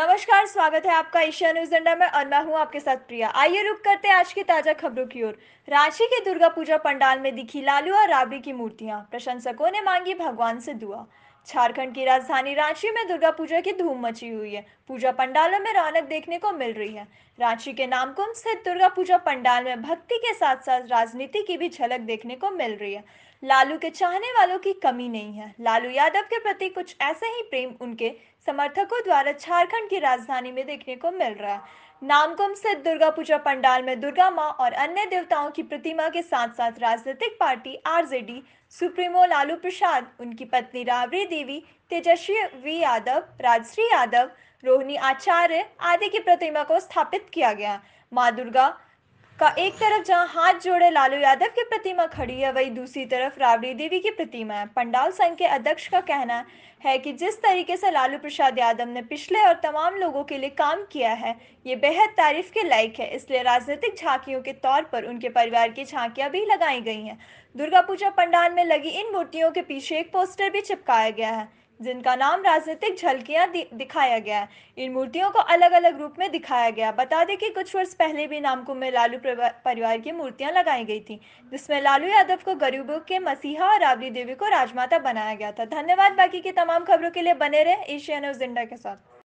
नमस्कार स्वागत है आपका एशिया न्यूज अंडा में और मैं हूँ आपके साथ प्रिया आइए रुक करते हैं आज की ताजा खबरों की ओर रांची के दुर्गा पूजा पंडाल में दिखी लालू और राबड़ी की मूर्तियां प्रशंसकों ने मांगी भगवान से दुआ झारखंड की राजधानी रांची में दुर्गा पूजा की धूम मची हुई है पूजा पंडालों में रौनक देखने को मिल रही है रांची के नामकुम स्थित दुर्गा पूजा पंडाल में भक्ति के साथ साथ राजनीति की भी झलक देखने को मिल रही है लालू के चाहने वालों की कमी नहीं है लालू यादव के प्रति कुछ ऐसा ही प्रेम उनके समर्थकों द्वारा झारखंड की राजधानी में देखने को मिल रहा है नामकुम स्थित दुर्गा पूजा पंडाल में दुर्गा माँ और अन्य देवताओं की प्रतिमा के साथ साथ राजनीतिक party RJD supremo Lalu Prasad उनकी पत्नी राबड़ी देवी तेजस्वी वी यादव राजश्री यादव रोहिणी आचार्य आदि की प्रतिमा को स्थापित किया गया माँ दुर्गा का एक तरफ जहां हाथ जोड़े लालू यादव की प्रतिमा खड़ी है वही दूसरी तरफ राबड़ी देवी की प्रतिमा है पंडाल संघ के अध्यक्ष का कहना है कि जिस तरीके से लालू प्रसाद यादव ने पिछले और तमाम लोगों के लिए काम किया है ये बेहद तारीफ के लायक है इसलिए राजनीतिक झांकियों के तौर पर उनके परिवार की झांकियां भी लगाई गई हैं दुर्गा पूजा पंडाल में लगी इन मूर्तियों के पीछे एक पोस्टर भी चिपकाया गया है जिनका नाम राजनीतिक झलकियां दिखाया गया है इन मूर्तियों को अलग अलग रूप में दिखाया गया बता दें कि कुछ वर्ष पहले भी नामकुम में लालू परिवार की मूर्तियां लगाई गई थी जिसमें लालू यादव को गरीबों के मसीहा और राबड़ी देवी को राजमाता बनाया गया था धन्यवाद बाकी की तमाम खबरों के लिए बने रहे एशिया न्यूज इंडिया के साथ